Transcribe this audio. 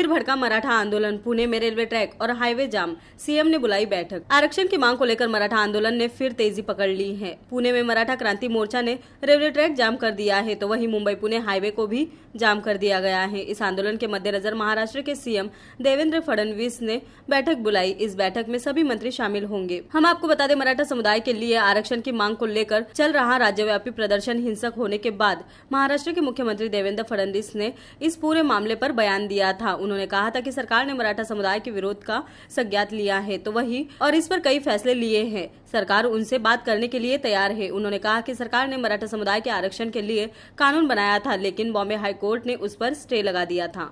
फिर भड़का मराठा आंदोलन पुणे में रेलवे ट्रैक और हाईवे जाम सीएम ने बुलाई बैठक आरक्षण की मांग को लेकर मराठा आंदोलन ने फिर तेजी पकड़ ली है पुणे में मराठा क्रांति मोर्चा ने रेलवे ट्रैक जाम कर दिया है तो वही मुंबई पुणे हाईवे को भी जाम कर दिया गया है इस आंदोलन के मद्देनजर महाराष्ट्र के सीएम देवेंद्र फडणवीस ने बैठक बुलाई इस बैठक में सभी मंत्री शामिल होंगे हम आपको बता दें मराठा समुदाय के लिए आरक्षण की मांग को लेकर चल रहा राज्यव्यापी प्रदर्शन हिंसक होने के बाद महाराष्ट्र के मुख्यमंत्री देवेंद्र फडणवीस ने इस पूरे मामले पर बयान दिया था उन्होंने कहा था कि सरकार ने मराठा समुदाय के विरोध का संज्ञात लिया है तो वही और इस पर कई फैसले लिए हैं सरकार उनसे बात करने के लिए तैयार है उन्होंने कहा कि सरकार ने मराठा समुदाय के आरक्षण के लिए कानून बनाया था लेकिन बॉम्बे हाईकोर्ट ने उस पर स्टे लगा दिया था